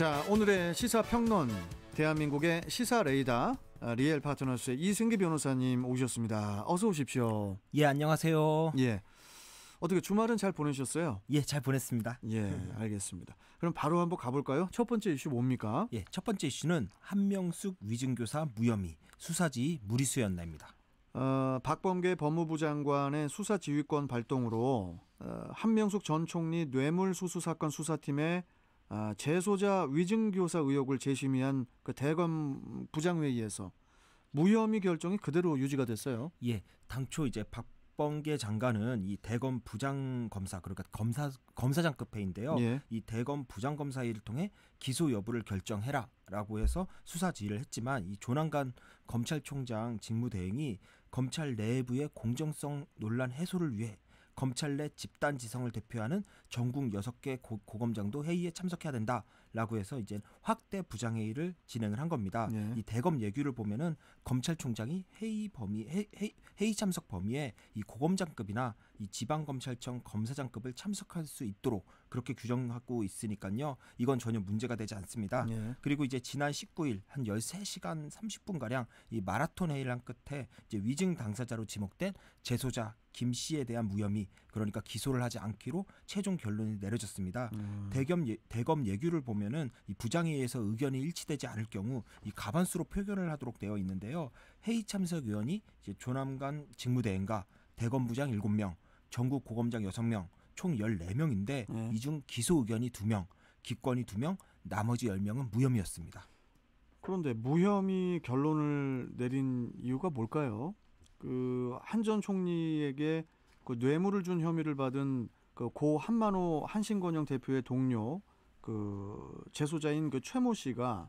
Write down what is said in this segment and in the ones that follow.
자, 오늘의 시사평론 대한민국의 시사 레이다 아, 리엘 파트너스의 이승기 변호사님 오셨습니다. 어서 오십시오. 예, 안녕하세요. 예. 어떻게 주말은 잘 보내셨어요? 예, 잘 보냈습니다. 예, 알겠습니다. 그럼 바로 한번 가볼까요? 첫 번째 이슈 뭡니까? 예, 첫 번째 이슈는 한명숙 위증교사 무혐의 수사지 무리수였나입니다. 어, 박범계 법무부 장관의 수사 지휘권 발동으로 어, 한명숙 전 총리 뇌물수수 사건 수사팀의 아, 재소자 위증교사 의혹을 재심의한 그 대검 부장회의에서 무혐의 결정이 그대로 유지가 됐어요. 예, 당초 이제 박범계 장관은 이 대검 부장 검사 그러니까 검사 검사장급회인데요. 예. 이 대검 부장 검사회를 통해 기소 여부를 결정해라라고 해서 수사 지휘를 했지만 이 조남관 검찰총장 직무대행이 검찰 내부의 공정성 논란 해소를 위해 검찰 내 집단 지성을 대표하는 전국 6개 고, 검장도 회의에 참석해야 된다. 라고 해서 이제 확대 부장회의를 진행을 한 겁니다. 네. 이 대검 예규를 보면은 검찰총장이 회의 범위 회, 회, 회의 참석 범위에 이 고검장급이나 이 지방검찰청 검사장급을 참석할 수 있도록 그렇게 규정하고 있으니까요. 이건 전혀 문제가 되지 않습니다. 네. 그리고 이제 지난 19일 한 13시간 30분 가량 이 마라톤 회의를 한 끝에 이제 위증 당사자로 지목된 재소자 김 씨에 대한 무혐의 그러니까 기소를 하지 않기로 최종 결론이 내려졌습니다. 음. 대검 예, 대검 예규를 보면 보면은 이 부장회의에서 의견이 일치되지 않을 경우 이 가반수로 표결을 하도록 되어 있는데요. 회의 참석 위원이 이제 조남관 직무대행과 대검 부장 7명, 전국 고검장 6명, 총 14명인데 네. 이중 기소 의견이 2명, 기권이 2명, 나머지 10명은 무혐의였습니다. 그런데 무혐의 결론을 내린 이유가 뭘까요? 그한전 총리에게 그 뇌물을 준 혐의를 받은 그 고 한만호 한신건영 대표의 동료 그 재소자인 그 최모 씨가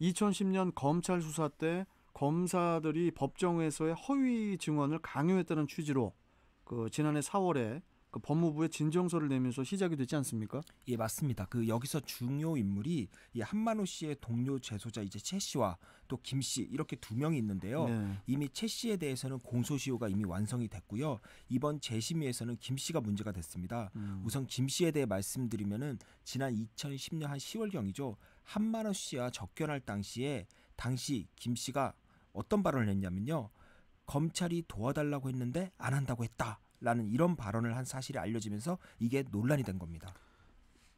2010년 검찰 수사 때 검사들이 법정에서의 허위 증언을 강요했다는 취지로 그 지난해 4월에 그 법무부에 진정서를 내면서 시작이 되지 않습니까? 예, 맞습니다. 그 여기서 중요 인물이 이 한만호 씨의 동료 재소자 이제 최 씨와 또 김 씨 이렇게 두 명이 있는데요. 네. 이미 최 씨에 대해서는 공소시효가 이미 완성이 됐고요. 이번 재심위에서는 김 씨가 문제가 됐습니다. 음. 우선 김 씨에 대해 말씀드리면은 지난 2010년 한 10월 경이죠. 한만호 씨와 접견할 당시에 당시 김 씨가 어떤 발언을 했냐면요. 검찰이 도와달라고 했는데 안 한다고 했다. 라는 이런 발언을 한 사실이 알려지면서 이게 논란이 된 겁니다.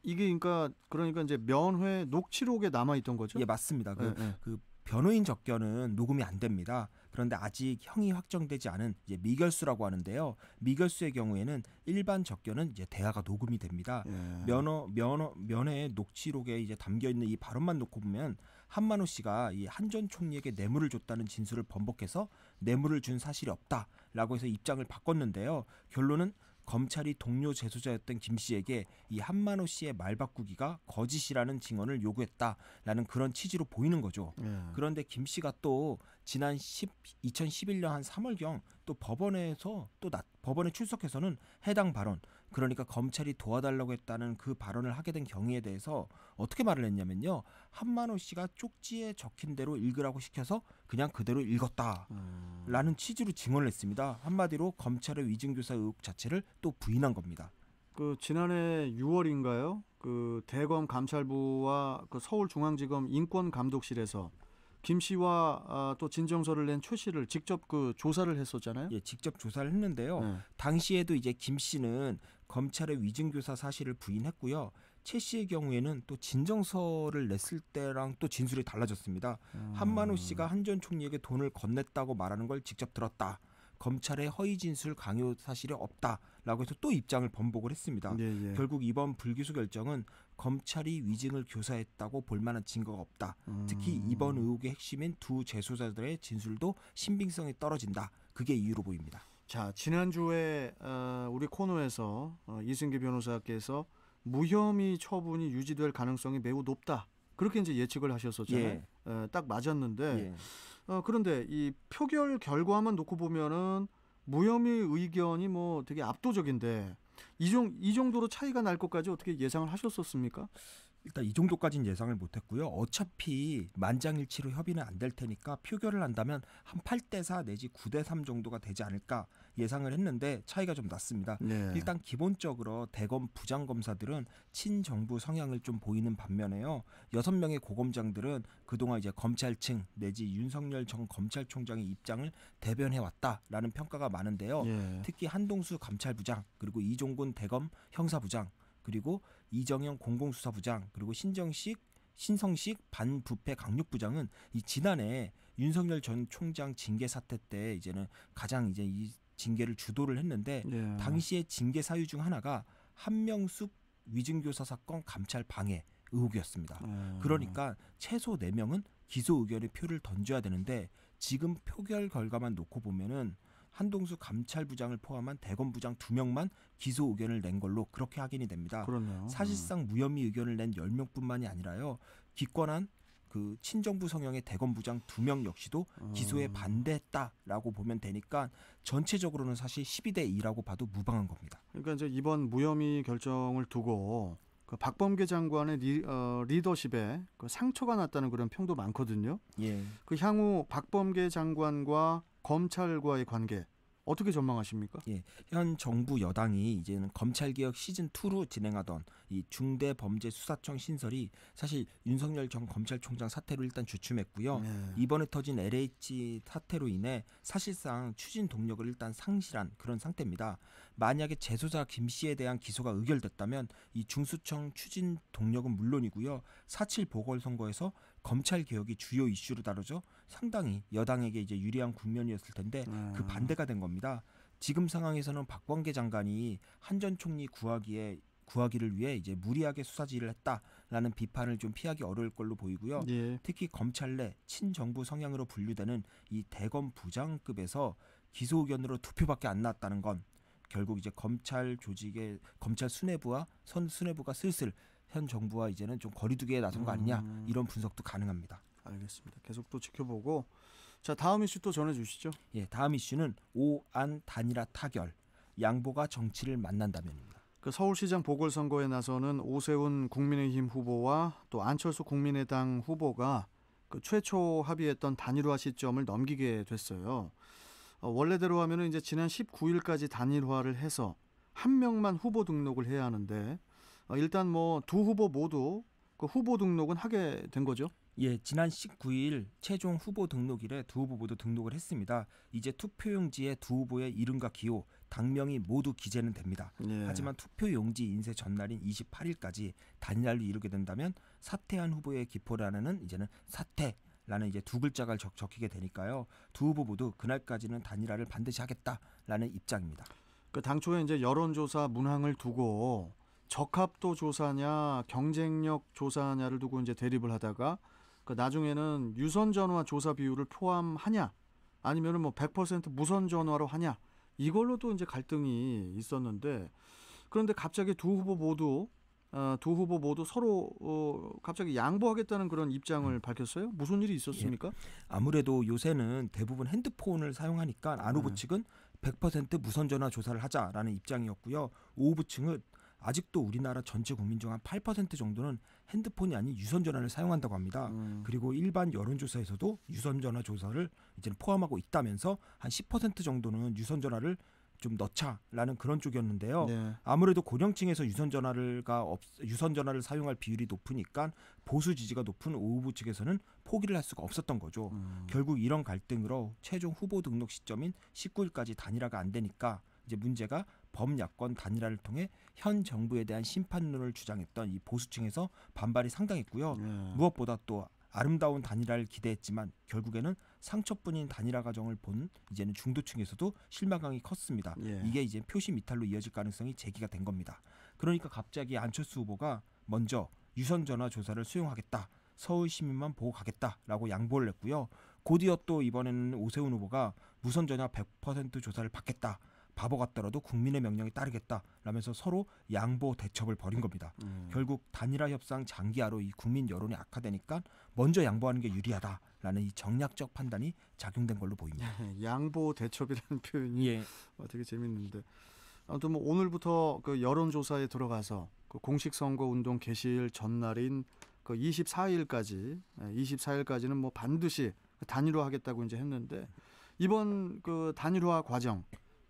이게 그러니까 그러니까 이제 면회 녹취록에 남아 있던 거죠? 예, 맞습니다. 그, 네, 네. 그 변호인 적견은 녹음이 안 됩니다. 그런데 아직 형이 확정되지 않은 이제 미결수라고 하는데요. 미결수의 경우에는 일반 적견은 이제 대화가 녹음이 됩니다. 예. 면허 면허 면회 녹취록에 이제 담겨 있는 이 발언만 놓고 보면 한만호 씨가 이 한전 총리에게 뇌물을 줬다는 진술을 번복해서 뇌물을 준 사실이 없다라고 해서 입장을 바꿨는데요. 결론은 검찰이 동료 재소자였던 김 씨에게 이 한만호 씨의 말 바꾸기가 거짓이라는 증언을 요구했다라는 그런 취지로 보이는 거죠. 네. 그런데 김 씨가 또 지난 10, 2011년 한 3월경 또 법원에서 또 나, 법원에 출석해서는 해당 발언 그러니까 검찰이 도와달라고 했다는 그 발언을 하게 된 경위에 대해서 어떻게 말을 했냐면요. 한만호 씨가 쪽지에 적힌 대로 읽으라고 시켜서 그냥 그대로 읽었다라는 음. 취지로 증언을 했습니다. 한마디로 검찰의 위증교사 의혹 자체를 또 부인한 겁니다. 그 지난해 6월인가요? 그 대검 감찰부와 그 서울중앙지검 인권감독실에서 김 씨와 아, 또 진정서를 낸최 씨를 직접 그 조사를 했었잖아요. 예, 직접 조사를 했는데요. 네. 당시에도 이제 김 씨는 검찰의 위증교사 사실을 부인했고요. 최 씨의 경우에는 또 진정서를 냈을 때랑 또 진술이 달라졌습니다. 음. 한만호 씨가 한전 총리에게 돈을 건넸다고 말하는 걸 직접 들었다. 검찰의 허위 진술 강요 사실이 없다라고 해서 또 입장을 번복을 했습니다. 예, 예. 결국 이번 불기소 결정은 검찰이 위증을 교사했다고 볼만한 증거가 없다. 음. 특히 이번 의혹의 핵심인 두 재소자들의 진술도 신빙성이 떨어진다. 그게 이유로 보입니다. 자, 지난주에 어, 우리 코너에서 어, 이승기 변호사께서 무혐의 처분이 유지될 가능성이 매우 높다. 그렇게 이제 예측을 하셨었잖아요. 예. 어, 딱 맞았는데 예. 그런데 이 표결 결과만 놓고 보면은 무혐의 의견이 뭐 되게 압도적인데 이, 정, 이 정도로 차이가 날 것까지 어떻게 예상을 하셨었습니까? 일단 이 정도까지는 예상을 못했고요. 어차피 만장일치로 협의는 안 될 테니까 표결을 한다면 한 8대 4 내지 9대 3 정도가 되지 않을까 예상을 했는데 차이가 좀 났습니다. 네. 일단 기본적으로 대검 부장 검사들은 친정부 성향을 좀 보이는 반면에요. 여섯 명의 고검장들은 그동안 이제 검찰층 내지 윤석열 전 검찰총장의 입장을 대변해 왔다라는 평가가 많은데요. 네. 특히 한동수 감찰부장 그리고 이종곤 대검 형사부장 그리고 이정현 공공수사부장 그리고 신정식 신성식 반부패 강력부장은 이 지난해 윤석열 전 총장 징계 사태 때 이제는 가장 이제 이 징계를 주도를 했는데 네. 당시의 징계 사유 중 하나가 한명숙 위증교사 사건 감찰 방해 의혹이었습니다. 음. 그러니까 최소 4명은 기소 의견의 표를 던져야 되는데 지금 표결 결과만 놓고 보면은 한동수 감찰부장을 포함한 대검부장 두 명만 기소 의견을 낸 걸로 그렇게 확인이 됩니다. 그러네요. 사실상 음. 무혐의 의견을 낸 10명뿐만이 아니라요. 기권한 그 친정부 성향의 대검부장 두 명 역시도 음. 기소에 반대했다라고 보면 되니까 전체적으로는 사실 12대 2라고 봐도 무방한 겁니다. 그러니까 이제 이번 무혐의 결정을 두고 그 박범계 장관의 리, 어, 리더십에 그 상처가 났다는 그런 평도 많거든요. 예. 그 향후 박범계 장관과 검찰과의 관계 어떻게 전망하십니까? 예, 현 정부 여당이 이제는 검찰 개혁 시즌 2로 진행하던 이 중대 범죄 수사청 신설이 사실 윤석열 전 검찰총장 사태로 일단 주춤했고요. 네. 이번에 터진 LH 사태로 인해 사실상 추진 동력을 일단 상실한 그런 상태입니다. 만약에 재소자 김 씨에 대한 기소가 의결됐다면 이 중수청 추진 동력은 물론이고요. 4.7 보궐선거에서 검찰 개혁이 주요 이슈로 다루죠. 상당히 여당에게 이제 유리한 국면이었을 텐데 음. 그 반대가 된 겁니다. 지금 상황에서는 박범계 장관이 한전 총리 구하기에 구하기를 위해 이제 무리하게 수사질을 했다라는 비판을 좀 피하기 어려울 걸로 보이고요. 예. 특히 검찰 내 친정부 성향으로 분류되는 이 대검 부장급에서 기소 의견으로 투표밖에 안 났다는 건 결국 이제 검찰 조직의 검찰 수뇌부와 선 수뇌부가 슬슬 현 정부와 이제는 좀 거리두기에 나선 거 아니냐 음. 이런 분석도 가능합니다. 알겠습니다. 계속 또 지켜보고 자 다음 이슈 또 전해주시죠. 예, 다음 이슈는 오안 단일화 타결 양보가 정치를 만난다면입니다. 그 서울시장 보궐선거에 나서는 오세훈 국민의힘 후보와 또 안철수 국민의당 후보가 그 최초 합의했던 단일화 시점을 넘기게 됐어요. 어, 원래대로 하면은 이제 지난 19일까지 단일화를 해서 한 명만 후보 등록을 해야 하는데 어, 일단 뭐 두 후보 모두 그 후보 등록은 하게 된 거죠? 예, 지난 19일 최종 후보 등록일에 두 후보 모두 등록을 했습니다. 이제 투표용지에 두 후보의 이름과 기호, 당명이 모두 기재는 됩니다. 예. 하지만 투표용지 인쇄 전날인 28일까지 단일화를 이루게 된다면 사퇴한 후보의 기포란에는 이제는 사퇴 라는 이제 두 글자가 적, 적히게 되니까요. 두 후보 모두 그날까지는 단일화를 반드시 하겠다라는 입장입니다. 그 당초에 이제 여론조사 문항을 두고 적합도 조사냐 경쟁력 조사냐를 두고 이제 대립을 하다가 그 나중에는 유선 전화 조사 비율을 포함하냐 아니면은 뭐 100% 무선 전화로 하냐 이걸로도 이제 갈등이 있었는데 그런데 갑자기 두 후보 모두 어, 두 후보 모두 서로 어, 갑자기 양보하겠다는 그런 입장을 음. 밝혔어요. 무슨 일이 있었습니까? 예. 아무래도 요새는 대부분 핸드폰을 사용하니까 안 후보 측은 100% 무선 전화 조사를 하자라는 입장이었고요. 오 후보 측은 아직도 우리나라 전체 국민 중 한 8% 정도는 핸드폰이 아닌 유선 전화를 사용한다고 합니다. 음. 그리고 일반 여론조사에서도 유선 전화 조사를 이제는 포함하고 있다면서 한 10% 정도는 유선 전화를 좀 넣자라는 그런 쪽이었는데요. 네. 아무래도 고령층에서 유선 전화를가 유선 전화를 사용할 비율이 높으니까 보수 지지가 높은 오후부 측에서는 포기를 할 수가 없었던 거죠. 음. 결국 이런 갈등으로 최종 후보 등록 시점인 19일까지 단일화가 안 되니까 이제 문제가 범야권 단일화를 통해 현 정부에 대한 심판론을 주장했던 이 보수층에서 반발이 상당했고요. 네. 무엇보다 또 아름다운 단일화를 기대했지만 결국에는 상처뿐인 단일화 과정을 본 이제는 중도층에서도 실망감이 컸습니다. 예. 이게 이제 표심 이탈로 이어질 가능성이 제기가 된 겁니다. 그러니까 갑자기 안철수 후보가 먼저 유선 전화 조사를 수용하겠다. 서울 시민만 보고 가겠다라고 양보를 했고요. 곧이어 또 이번에는 오세훈 후보가 무선 전화 100% 조사를 받겠다. 바보 같더라도 국민의 명령에 따르겠다라면서 서로 양보 대첩을 벌인 겁니다. 음. 결국 단일화 협상 장기화로 이 국민 여론이 악화되니까 먼저 양보하는 게 유리하다라는 이 정략적 판단이 작용된 걸로 보입니다. 예, 양보 대첩이라는 표현이 예. 어, 되게 재밌는데 아무튼 뭐 오늘부터 그 여론조사에 들어가서 그 공식 선거 운동 개시일 전날인 그 24일까지 24일까지는 예, 뭐 반드시 단일화하겠다고 이제 했는데 이번 그 단일화 과정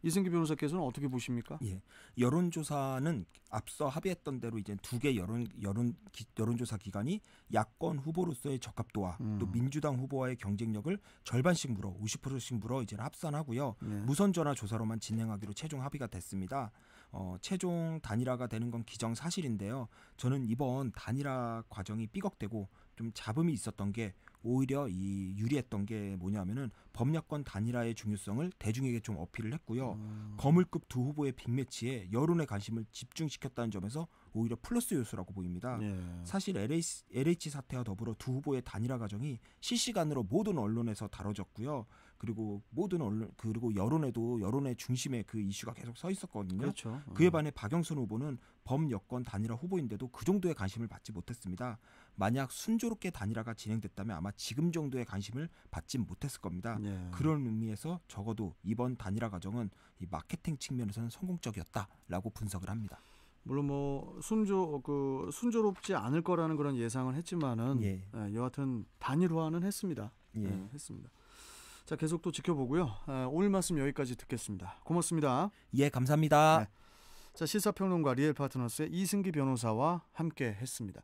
이승기 변호사께서는 어떻게 보십니까? 예. 여론조사는 앞서 합의했던 대로 이제 두 개 여론 여론 기, 여론조사 기관이 야권 후보로서의 적합도와 음. 또 민주당 후보와의 경쟁력을 절반씩 물어 50%씩 물어 이제 합산하고요. 예. 무선 전화 조사로만 진행하기로 최종 합의가 됐습니다. 어, 최종 단일화가 되는 건 기정 사실인데요. 저는 이번 단일화 과정이 삐걱대고 좀 잡음이 있었던 게 오히려 이 유리했던 게 뭐냐면은 법률권 단일화의 중요성을 대중에게 좀 어필을 했고요. 음. 거물급 두 후보의 빅매치에 여론의 관심을 집중시켰다는 점에서 오히려 플러스 요소라고 보입니다. 예. 사실 LH, LH 사태와 더불어 두 후보의 단일화 과정이 실시간으로 모든 언론에서 다뤄졌고요. 그리고 모든 언론 그리고 여론에도 여론의 중심에 그 이슈가 계속 서 있었거든요. 그렇죠. 음. 그에 반해 박영선 후보는 범 여권 단일화 후보인데도 그 정도의 관심을 받지 못했습니다. 만약 순조롭게 단일화가 진행됐다면 아마 지금 정도의 관심을 받진 못했을 겁니다. 예. 그런 의미에서 적어도 이번 단일화 과정은 이 마케팅 측면에서는 성공적이었다라고 분석을 합니다. 물론 뭐 순조 그 순조롭지 않을 거라는 그런 예상을 했지만은 예. 예, 여하튼 단일화는 했습니다. 예. 예 했습니다. 자 계속 또 지켜보고요. 아, 오늘 말씀 여기까지 듣겠습니다. 고맙습니다. 예 감사합니다. 네. 자 시사평론가 리얼 파트너스의 이승기 변호사와 함께 했습니다.